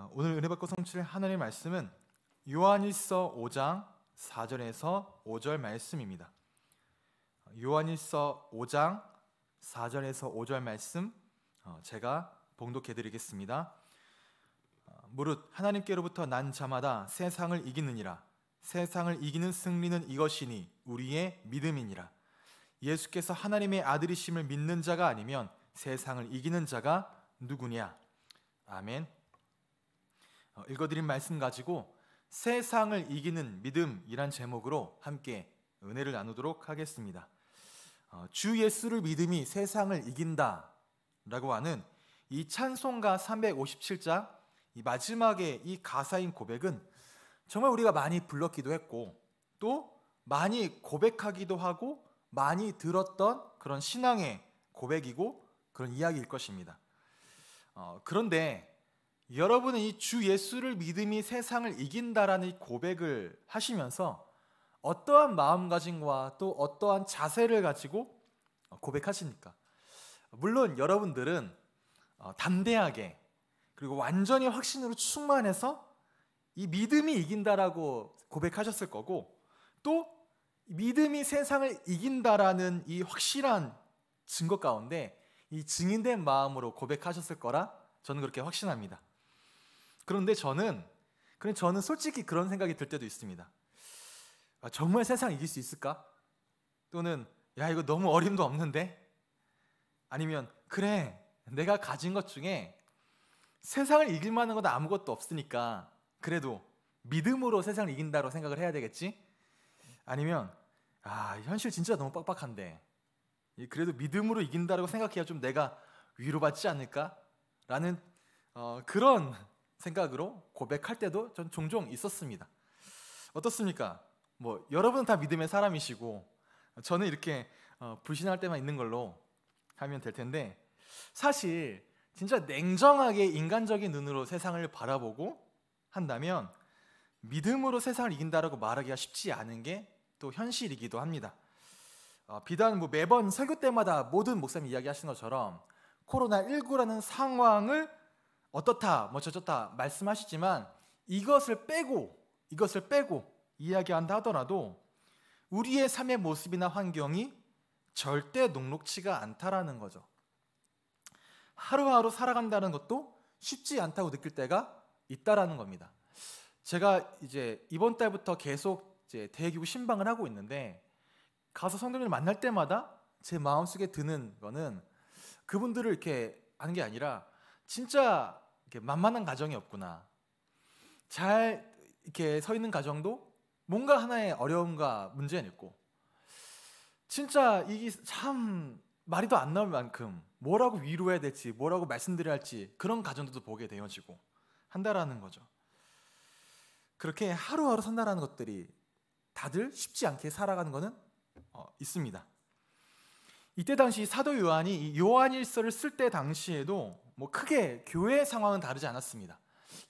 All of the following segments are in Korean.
아, 오늘 은혜 받고 성취를 하나님의 말씀은 요한일서 5장 4절에서 5절 말씀입니다. 요한일서 5장 4절에서 5절 말씀 어, 제가 봉독해 드리겠습니다. 어, 무릇 하나님께로부터 난 자마다 세상을 이기느니라 세상을 이기는 승리는 이것이니 우리의 믿음이니라 예수께서 하나님의 아들이심을 믿는 자가 아니면 세상을 이기는 자가 누구냐 아멘 어, 읽어드린 말씀 가지고 세상을 이기는 믿음이란 제목으로 함께 은혜를 나누도록 하겠습니다. 어, 주 예수를 믿음이 세상을 이긴다 라고 하는 이 찬송가 357장 이 마지막에 이 가사인 고백은 정말 우리가 많이 불렀기도 했고 또 많이 고백하기도 하고 많이 들었던 그런 신앙의 고백이고 그런 이야기일 것입니다. 어, 그런데 여러분은 이 주 예수를 믿음이 세상을 이긴다라는 고백을 하시면서 어떠한 마음가짐과 또 어떠한 자세를 가지고 고백하십니까? 물론 여러분들은 어, 담대하게 그리고 완전히 확신으로 충만해서 이 믿음이 이긴다라고 고백하셨을 거고 또 믿음이 세상을 이긴다라는 이 확실한 증거 가운데 이 증인된 마음으로 고백하셨을 거라 저는 그렇게 확신합니다. 그런데 저는 그런데 저는 솔직히 그런 생각이 들 때도 있습니다. 아, 정말 세상 이길 수 있을까? 또는 야 이거 너무 어림도 없는데? 아니면 그래 내가 가진 것 중에 세상을 이길 만한 건 아무것도 없으니까 그래도 믿음으로 세상을 이긴다고 생각을 해야 되겠지? 아니면 아 현실 진짜 너무 빡빡한데 그래도 믿음으로 이긴다고 생각해야 좀 내가 위로받지 않을까라는 어, 그런 생각으로 고백할 때도 전 종종 있었습니다. 어떻습니까? 뭐 여러분은 다 믿음의 사람이시고 저는 이렇게 어, 불신할 때만 있는 걸로 하면 될 텐데 사실 진짜 냉정하게 인간적인 눈으로 세상을 바라보고 한다면 믿음으로 세상을 이긴다라고 말하기가 쉽지 않은 게 또 현실이기도 합니다. 어, 비단 뭐 매번 설교 때마다 모든 목사님이 야기하시는 것처럼 코로나 19라는 상황을 어떻다, 뭐 저렇다 말씀하시지만 이것을 빼고 이것을 빼고 이야기한다 하더라도 우리의 삶의 모습이나 환경이 절대 녹록치가 않다라는 거죠. 하루하루 살아간다는 것도 쉽지 않다고 느낄 때가 있다라는 겁니다. 제가 이제 이번 달부터 계속 이제 대기구 신방을 하고 있는데 가서 성도님을 만날 때마다 제 마음속에 드는 거는 그분들을 이렇게 하는 게 아니라 진짜 이렇게 만만한 가정이 없구나. 잘 이렇게 서 있는 가정도 뭔가 하나의 어려움과 문제는 있고 진짜 이게 참 말이도 안 나올 만큼 뭐라고 위로해야 될지 뭐라고 말씀드려야 할지 그런 가정들도 보게 되어지고 한다라는 거죠. 그렇게 하루하루 산다라는 것들이 다들 쉽지 않게 살아가는 것은 어, 있습니다. 이때 당시 사도 요한이 요한일서를 쓸 때 당시에도 뭐 크게 교회 상황은 다르지 않았습니다.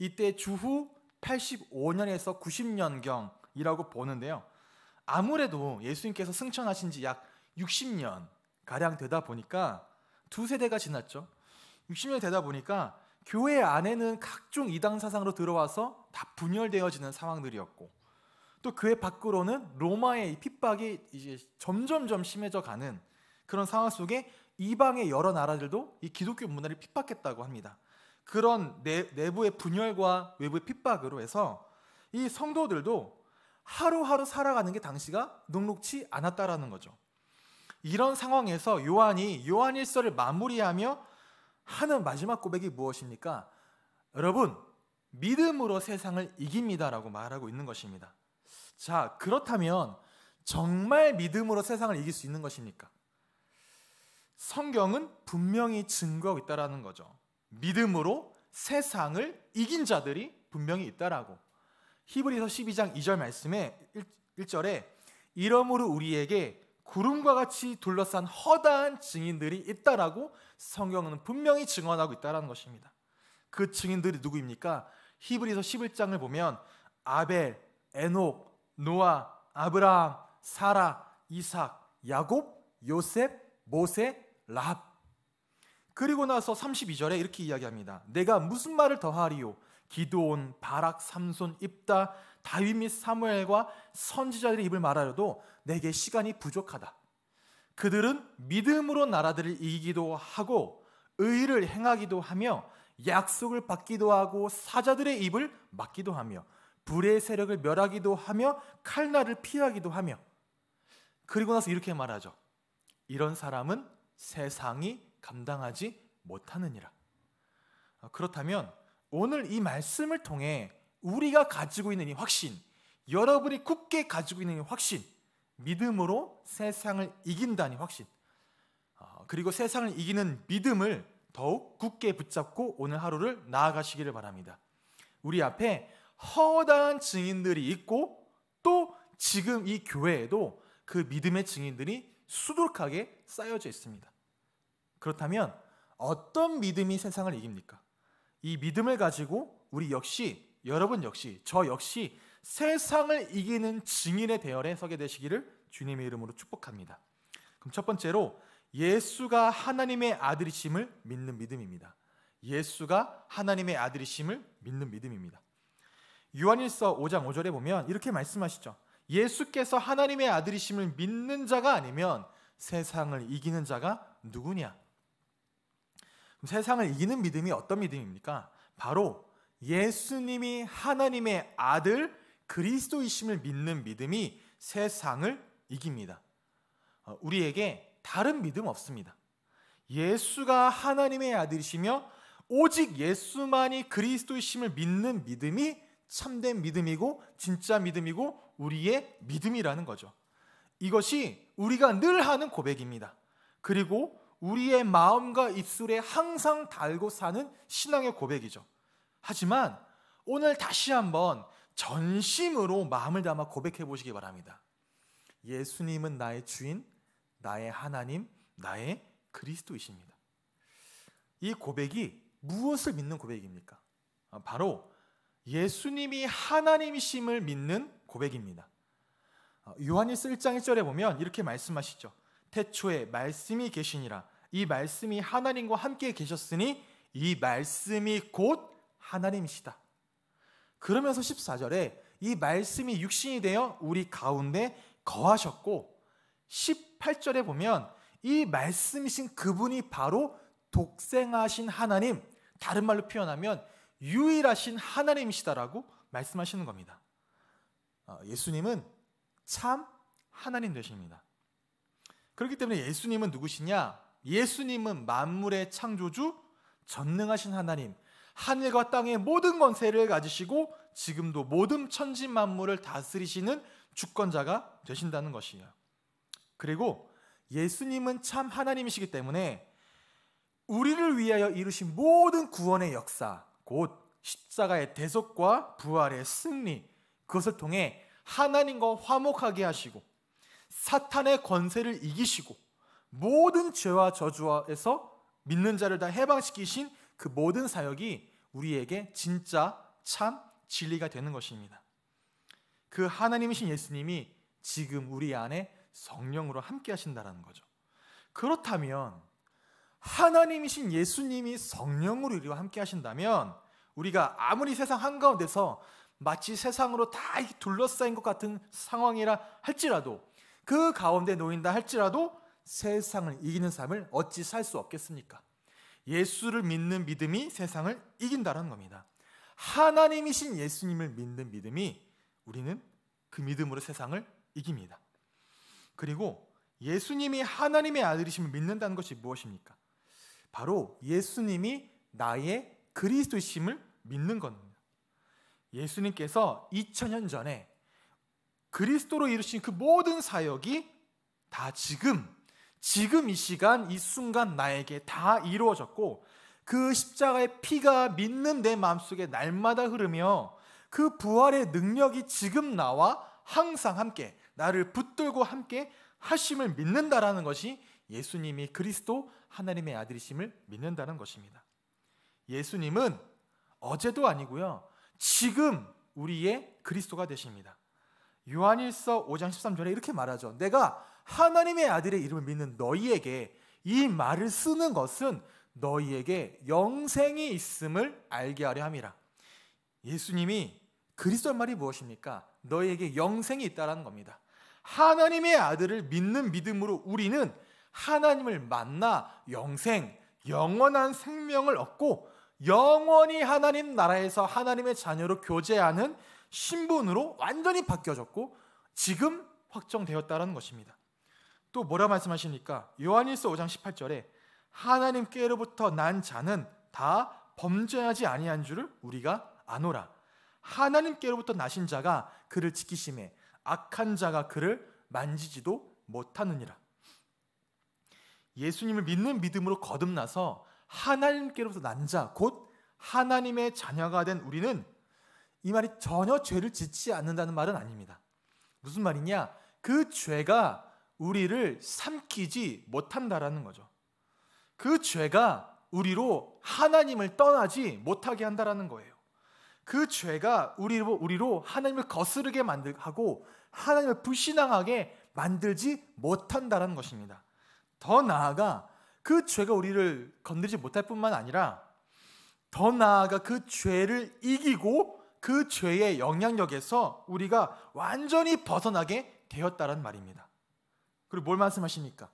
이때 주후 85년에서 90년경이라고 보는데요. 아무래도 예수님께서 승천하신 지 약 60년 가량 되다 보니까 두 세대가 지났죠. 60년이 되다 보니까 교회 안에는 각종 이단 사상으로 들어와서 다 분열되어지는 상황들이었고 또 그의 밖으로는 로마의 핍박이 이제 점점점 심해져 가는 그런 상황 속에 이방의 여러 나라들도 이 기독교 문화를 핍박했다고 합니다. 그런 내, 내부의 분열과 외부의 핍박으로 해서 이 성도들도 하루하루 살아가는 게 당시가 녹록치 않았다라는 거죠. 이런 상황에서 요한이 요한일서를 마무리하며 하는 마지막 고백이 무엇입니까? 여러분, 믿음으로 세상을 이깁니다라고 말하고 있는 것입니다. 자, 그렇다면 정말 믿음으로 세상을 이길 수 있는 것입니까? 성경은 분명히 증거하고 있다라는 거죠. 믿음으로 세상을 이긴 자들이 분명히 있다라고. 히브리서 12장 2절 말씀에 1, 절에 이러므로 우리에게 구름과 같이 둘러싼 허다한 증인들이 있다라고 성경은 분명히 증언하고 있다라는 것입니다. 그 증인들이 누구입니까? 히브리서 11장을 보면 아벨, 에녹, 노아, 아브라함, 사라, 이삭, 야곱, 요셉, 모세, 랍. 그리고 나서 32절에 이렇게 이야기합니다. 내가 무슨 말을 더하리요? 기도온, 바락, 삼손, 입다, 다윗 및 사무엘과 선지자들의 입을 말하려도 내게 시간이 부족하다. 그들은 믿음으로 나라들을 이기기도 하고 의를 행하기도 하며 약속을 받기도 하고 사자들의 입을 막기도 하며 불의 세력을 멸하기도 하며 칼날을 피하기도 하며 그리고 나서 이렇게 말하죠. 이런 사람은 세상이 감당하지 못하느니라. 어, 그렇다면 오늘 이 말씀을 통해 우리가 가지고 있는 이 확신, 여러분이 굳게 가지고 있는 이 확신, 믿음으로 세상을 이긴다는 확신, 어, 그리고 세상을 이기는 믿음을 더욱 굳게 붙잡고 오늘 하루를 나아가시기를 바랍니다. 우리 앞에 허다한 증인들이 있고 또 지금 이 교회에도 그 믿음의 증인들이 수두룩하게 쌓여져 있습니다. 그렇다면 어떤 믿음이 세상을 이깁니까? 이 믿음을 가지고 우리 역시 여러분 역시 저 역시 세상을 이기는 증인의 대열에 서게 되시기를 주님의 이름으로 축복합니다. 그럼 첫 번째로 예수가 하나님의 아들이심을 믿는 믿음입니다. 예수가 하나님의 아들이심을 믿는 믿음입니다. 요한일서 5장 5절에 보면 이렇게 말씀하시죠. 예수께서 하나님의 아들이심을 믿는 자가 아니면 세상을 이기는 자가 누구냐? 세상을 이기는 믿음이 어떤 믿음입니까? 바로 예수님이 하나님의 아들 그리스도이심을 믿는 믿음이 세상을 이깁니다. 어, 우리에게 다른 믿음 없습니다. 예수가 하나님의 아들이시며 오직 예수만이 그리스도이심을 믿는 믿음이 참된 믿음이고 진짜 믿음이고 우리의 믿음이라는 거죠. 이것이 우리가 늘 하는 고백입니다. 그리고 우리의 마음과 입술에 항상 달고 사는 신앙의 고백이죠. 하지만 오늘 다시 한번 전심으로 마음을 담아 고백해 보시기 바랍니다. 예수님은 나의 주인, 나의 하나님, 나의 그리스도이십니다. 이 고백이 무엇을 믿는 고백입니까? 아, 바로 예수님이 하나님이심을 믿는 고백입니다. 어, 요한일 1장 1절에 보면 이렇게 말씀하시죠. 태초에 말씀이 계시니라 이 말씀이 하나님과 함께 계셨으니 이 말씀이 곧 하나님이시다. 그러면서 14절에 이 말씀이 육신이 되어 우리 가운데 거하셨고 18절에 보면 이 말씀이신 그분이 바로 독생하신 하나님, 다른 말로 표현하면 유일하신 하나님이시다라고 말씀하시는 겁니다. 어, 예수님은 참 하나님 되십니다. 그렇기 때문에 예수님은 누구시냐? 예수님은 만물의 창조주, 전능하신 하나님, 하늘과 땅의 모든 권세를 가지시고 지금도 모든 천지 만물을 다스리시는 주권자가 되신다는 것이에요. 그리고 예수님은 참 하나님이시기 때문에 우리를 위하여 이루신 모든 구원의 역사, 곧 십자가의 대속과 부활의 승리, 그것을 통해 하나님과 화목하게 하시고 사탄의 권세를 이기시고 모든 죄와 저주에서 믿는 자를 다 해방시키신 그 모든 사역이 우리에게 진짜 참 진리가 되는 것입니다. 그 하나님이신 예수님이 지금 우리 안에 성령으로 함께 하신다라는 거죠. 그렇다면 하나님이신 예수님이 성령으로 우리와 함께 하신다면 우리가 아무리 세상 한가운데서 마치 세상으로 다 둘러싸인 것 같은 상황이라 할지라도 그 가운데 놓인다 할지라도 세상을 이기는 삶을 어찌 살 수 없겠습니까? 예수를 믿는 믿음이 세상을 이긴다는 겁니다. 하나님이신 예수님을 믿는 믿음이 우리는 그 믿음으로 세상을 이깁니다. 그리고 예수님이 하나님의 아들이심을 믿는다는 것이 무엇입니까? 바로 예수님이 나의 그리스도심을 믿는 겁니다. 예수님께서 2000년 전에 그리스도로 이루신 그 모든 사역이 다 지금 지금 이 시간 이 순간 나에게 다 이루어졌고 그 십자가의 피가 믿는 내 마음속에 날마다 흐르며 그 부활의 능력이 지금 나와 항상 함께 나를 붙들고 함께 하심을 믿는다라는 것이 예수님이 그리스도 하나님의 아들이심을 믿는다는 것입니다. 예수님은 어제도 아니고요. 지금 우리의 그리스도가 되십니다. 요한일서 5장 13절에 이렇게 말하죠. 내가 하나님의 아들의 이름을 믿는 너희에게 이 말을 쓰는 것은 너희에게 영생이 있음을 알게 하려 함이라. 예수님이 그리스도의 말이 무엇입니까? 너희에게 영생이 있다라는 겁니다. 하나님의 아들을 믿는 믿음으로 우리는 하나님을 만나 영생, 영원한 생명을 얻고 영원히 하나님 나라에서 하나님의 자녀로 교제하는 신분으로 완전히 바뀌어졌고 지금 확정되었다는 것입니다. 또 뭐라 말씀하십니까? 요한일서 5장 18절에 하나님께로부터 난 자는 다 범죄하지 아니한 줄을 우리가 아노라. 하나님께로부터 나신 자가 그를 지키심에 악한 자가 그를 만지지도 못하느니라. 예수님을 믿는 믿음으로 거듭나서 하나님께로부터 난 자, 곧 하나님의 자녀가 된 우리는 이 말이 전혀 죄를 짓지 않는다는 말은 아닙니다. 무슨 말이냐? 그 죄가 우리를 삼키지 못한다라는 거죠. 그 죄가 우리로 하나님을 떠나지 못하게 한다라는 거예요. 그 죄가 우리로, 우리로 하나님을 거스르게 만들 고 하나님을 불신앙하게 만들지 못한다라는 것입니다. 더 나아가 그 죄가 우리를 건드리지 못할 뿐만 아니라 더 나아가 그 죄를 이기고 그 죄의 영향력에서 우리가 완전히 벗어나게 되었다는 말입니다. 그리고 뭘 말씀하십니까?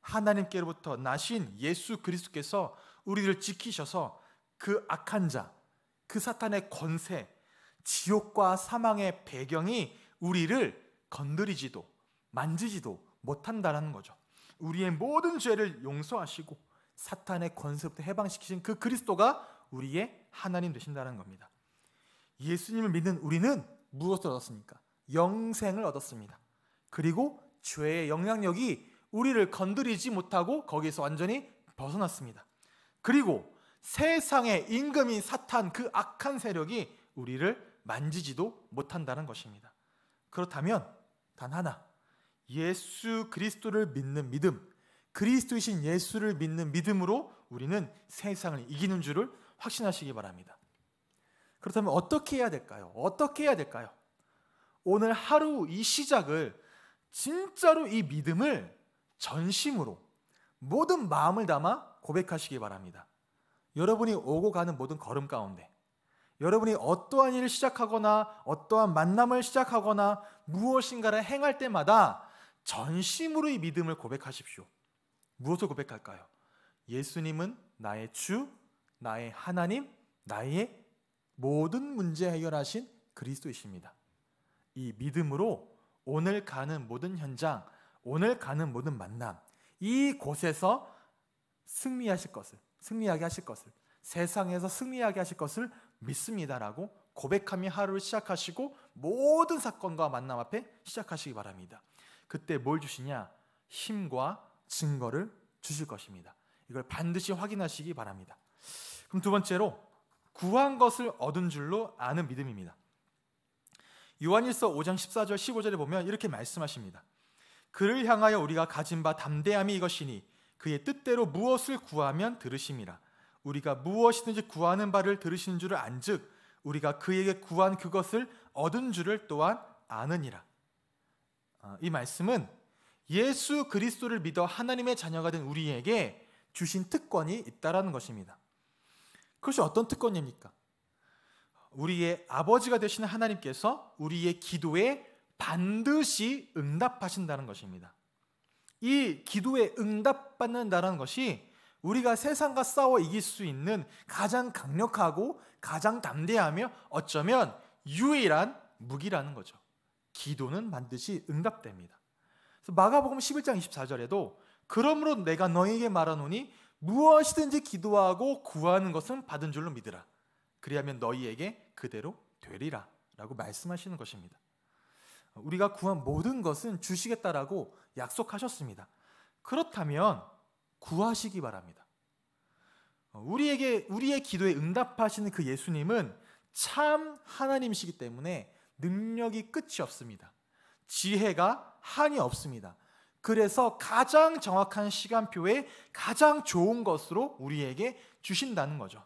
하나님께로부터 나신 예수 그리스도께서 우리를 지키셔서 그 악한 자, 그 사탄의 권세, 지옥과 사망의 배경이 우리를 건드리지도 만지지도 못한다는 거죠. 우리의 모든 죄를 용서하시고 사탄의 권세부터 해방시키신 그 그리스도가 우리의 하나님 되신다는 겁니다. 예수님을 믿는 우리는 무엇을 얻었습니까? 영생을 얻었습니다. 그리고 죄의 영향력이 우리를 건드리지 못하고 거기서 완전히 벗어났습니다. 그리고 세상의 임금인 사탄 그 악한 세력이 우리를 만지지도 못한다는 것입니다. 그렇다면 단 하나 예수 그리스도를 믿는 믿음, 그리스도이신 예수를 믿는 믿음으로 우리는 세상을 이기는 줄을 확신하시기 바랍니다. 그렇다면 어떻게 해야 될까요? 어떻게 해야 될까요? 오늘 하루 이 시작을 진짜로 이 믿음을 전심으로 모든 마음을 담아 고백하시기 바랍니다. 여러분이 오고 가는 모든 걸음 가운데 여러분이 어떠한 일을 시작하거나 어떠한 만남을 시작하거나 무엇인가를 행할 때마다 전심으로 의 믿음을 고백하십시오. 무엇을 고백할까요? 예수님은 나의 주, 나의 하나님, 나의 모든 문제 해결하신 그리스도이십니다. 이 믿음으로 오늘 가는 모든 현장, 오늘 가는 모든 만남, 이 곳에서 승리하실 것을, 승리하게 하실 것을, 세상에서 승리하게 하실 것을 믿습니다라고 고백하며 하루를 시작하시고 모든 사건과 만남 앞에 시작하시기 바랍니다. 그때 뭘 주시냐? 힘과 증거를 주실 것입니다. 이걸 반드시 확인하시기 바랍니다. 그럼 두 번째로 구한 것을 얻은 줄로 아는 믿음입니다. 요한일서 5장 14절 15절에 보면 이렇게 말씀하십니다. 그를 향하여 우리가 가진 바 담대함이 이것이니 그의 뜻대로 무엇을 구하면 들으심이라 우리가 무엇이든지 구하는 바를 들으신 줄을 안즉 우리가 그에게 구한 그것을 얻은 줄을 또한 아느니라. 아, 이 말씀은 예수 그리스도를 믿어 하나님의 자녀가 된 우리에게 주신 특권이 있다라는 것입니다. 그것이 어떤 특권입니까? 우리의 아버지가 되시는 하나님께서 우리의 기도에 반드시 응답하신다는 것입니다. 이 기도에 응답받는다는 것이 우리가 세상과 싸워 이길 수 있는 가장 강력하고 가장 담대하며 어쩌면 유일한 무기라는 거죠. 기도는 반드시 응답됩니다. 마가복음 11장 24절에도 그러므로 내가 너에게 말하노니 무엇이든지 기도하고 구하는 것은 받은 줄로 믿으라. 그리하면 너희에게 그대로 되리라. 라고 말씀하시는 것입니다. 우리가 구한 모든 것은 주시겠다라고 약속하셨습니다. 그렇다면 구하시기 바랍니다. 우리에게, 우리의 기도에 응답하시는 그 예수님은 참 하나님이시기 때문에 능력이 끝이 없습니다. 지혜가 한이 없습니다. 그래서 가장 정확한 시간표에 가장 좋은 것으로 우리에게 주신다는 거죠.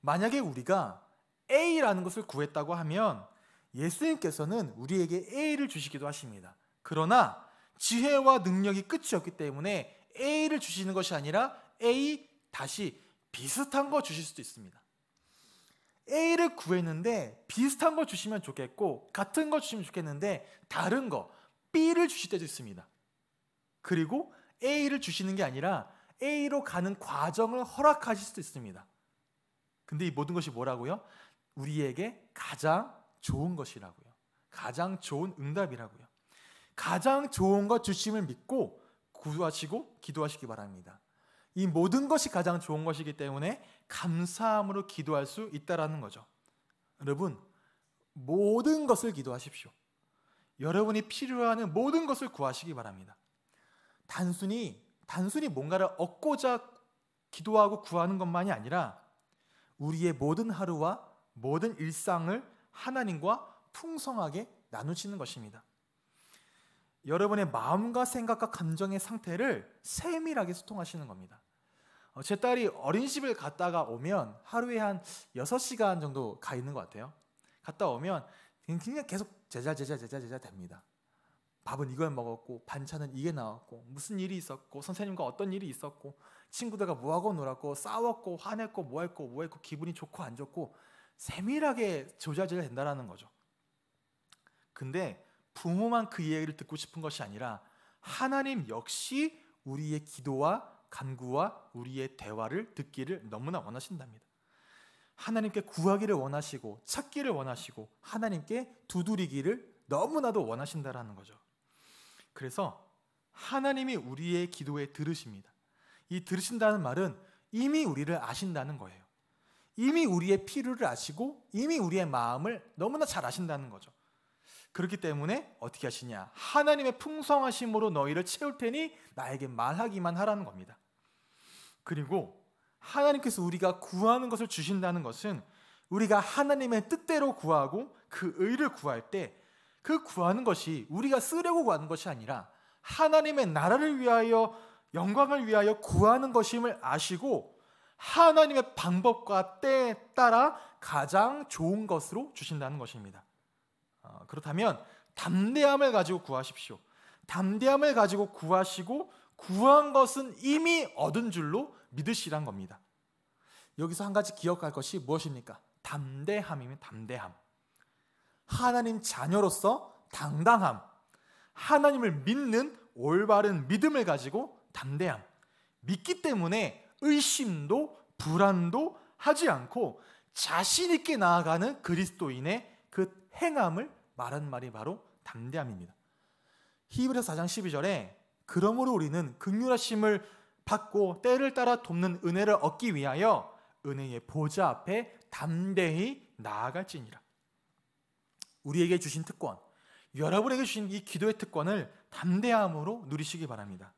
만약에 우리가 A라는 것을 구했다고 하면 예수님께서는 우리에게 A를 주시기도 하십니다. 그러나 지혜와 능력이 끝이 없기 때문에 A를 주시는 것이 아니라 A 다시 비슷한 거 주실 수도 있습니다. A를 구했는데 비슷한 걸 주시면 좋겠고 같은 걸 주시면 좋겠는데 다른 거 B를 주실 때도 있습니다. 그리고 A를 주시는 게 아니라 A로 가는 과정을 허락하실 수도 있습니다. 근데 이 모든 것이 뭐라고요? 우리에게 가장 좋은 것이라고요. 가장 좋은 응답이라고요. 가장 좋은 것 주심을 믿고 구하시고 기도하시기 바랍니다. 이 모든 것이 가장 좋은 것이기 때문에 감사함으로 기도할 수 있다라는 거죠. 여러분, 모든 것을 기도하십시오. 여러분이 필요하는 모든 것을 구하시기 바랍니다. 단순히 단순히 뭔가를 얻고자 기도하고 구하는 것만이 아니라 우리의 모든 하루와 모든 일상을 하나님과 풍성하게 나누시는 것입니다. 여러분의 마음과 생각과 감정의 상태를 세밀하게 소통하시는 겁니다. 어, 제 딸이 어린집을 갔다가 오면 하루에 한 6시간 정도 가 있는 것 같아요. 갔다 오면 그냥 계속 제자 제자 제자 제자 됩니다. 밥은 이걸 먹었고 반찬은 이게 나왔고 무슨 일이 있었고 선생님과 어떤 일이 있었고 친구들과 뭐하고 놀았고 싸웠고 화냈고 뭐했고 뭐했고 기분이 좋고 안 좋고 세밀하게 조절해야 된다라는 거죠. 근데 부모만 그 이야기를 듣고 싶은 것이 아니라 하나님 역시 우리의 기도와 간구와 우리의 대화를 듣기를 너무나 원하신답니다. 하나님께 구하기를 원하시고 찾기를 원하시고 하나님께 두드리기를 너무나도 원하신다라는 거죠. 그래서 하나님이 우리의 기도에 들으십니다. 이 들으신다는 말은 이미 우리를 아신다는 거예요. 이미 우리의 필요를 아시고 이미 우리의 마음을 너무나 잘 아신다는 거죠. 그렇기 때문에 어떻게 하시냐? 하나님의 풍성하심으로 너희를 채울 테니 나에게 말하기만 하라는 겁니다. 그리고 하나님께서 우리가 구하는 것을 주신다는 것은 우리가 하나님의 뜻대로 구하고 그 의를 구할 때 그 구하는 것이 우리가 쓰려고 구하는 것이 아니라 하나님의 나라를 위하여 영광을 위하여 구하는 것임을 아시고 하나님의 방법과 때에 따라 가장 좋은 것으로 주신다는 것입니다. 그렇다면 담대함을 가지고 구하십시오. 담대함을 가지고 구하시고 구한 것은 이미 얻은 줄로 믿으시란 겁니다. 여기서 한 가지 기억할 것이 무엇입니까? 담대함이면 담대함. 하나님 자녀로서 당당함. 하나님을 믿는 올바른 믿음을 가지고 담대함. 믿기 때문에 의심도 불안도 하지 않고 자신 있게 나아가는 그리스도인의 그 행함을 말한 말이 바로 담대함입니다. 히브리서 4장 12절에 그러므로 우리는 극률하심을 받고 때를 따라 돕는 은혜를 얻기 위하여 은혜의 보좌 앞에 담대히 나아갈지니라. 우리에게 주신 특권, 여러분에게 주신 이 기도의 특권을 담대함으로 누리시기 바랍니다.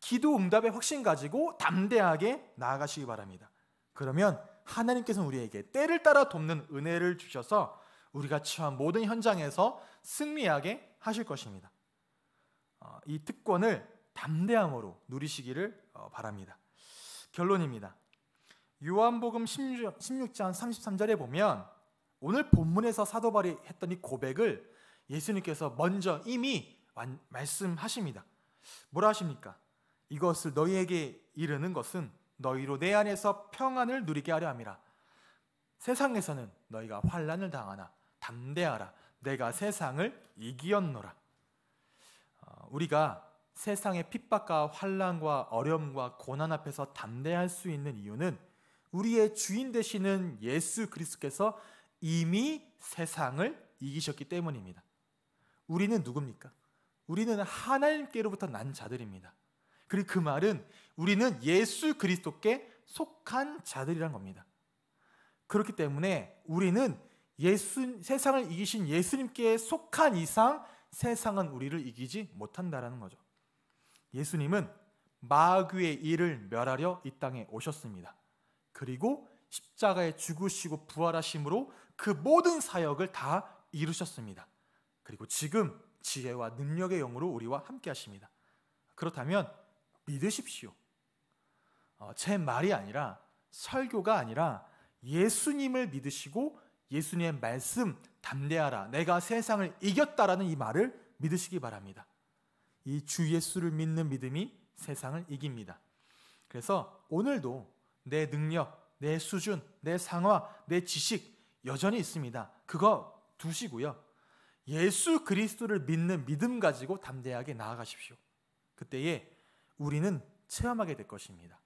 기도 응답의 확신 가지고 담대하게 나아가시기 바랍니다. 그러면 하나님께서 우리에게 때를 따라 돕는 은혜를 주셔서 우리가 처한 모든 현장에서 승리하게 하실 것입니다. 어, 이 특권을 담대함으로 누리시기를 어, 바랍니다. 결론입니다. 요한복음 16장 33절에 보면 오늘 본문에서 사도바리 했던 이 고백을 예수님께서 먼저 이미 말씀하십니다. 뭐라 하십니까? 이것을 너희에게 이르는 것은 너희로 내 안에서 평안을 누리게 하려 함이라. 세상에서는 너희가 환란을 당하나 담대하라. 내가 세상을 이기었노라. 어, 우리가 세상의 핍박과 환란과 어려움과 고난 앞에서 담대할 수 있는 이유는 우리의 주인 되시는 예수 그리스도께서 이미 세상을 이기셨기 때문입니다. 우리는 누굽니까? 우리는 하나님께로부터 난 자들입니다. 그리고 그 말은 우리는 예수 그리스도께 속한 자들이란 겁니다. 그렇기 때문에 우리는 예수, 세상을 이기신 예수님께 속한 이상 세상은 우리를 이기지 못한다라는 거죠. 예수님은 마귀의 일을 멸하려 이 땅에 오셨습니다. 그리고 십자가에 죽으시고 부활하심으로 그 모든 사역을 다 이루셨습니다. 그리고 지금 지혜와 능력의 영으로 우리와 함께 하십니다. 그렇다면 믿으십시오. 어, 제 말이 아니라 설교가 아니라 예수님을 믿으시고 예수님의 말씀 담대하라. 내가 세상을 이겼다라는 이 말을 믿으시기 바랍니다. 이 주 예수를 믿는 믿음이 세상을 이깁니다. 그래서 오늘도 내 능력, 내 수준, 내 상화, 내 지식 여전히 있습니다. 그거 두시고요. 예수 그리스도를 믿는 믿음 가지고 담대하게 나아가십시오. 그때에 우리는 체험하게 될 것입니다.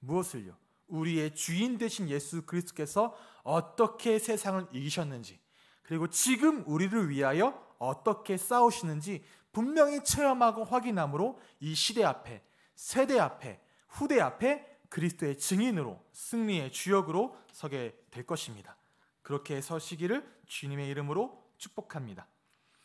무엇을요? 우리의 주인 되신 예수 그리스도께서 어떻게 세상을 이기셨는지 그리고 지금 우리를 위하여 어떻게 싸우시는지 분명히 체험하고 확인함으로 이 시대 앞에 세대 앞에 후대 앞에 그리스도의 증인으로 승리의 주역으로 서게 될 것입니다. 그렇게 서시기를 주님의 이름으로 축복합니다.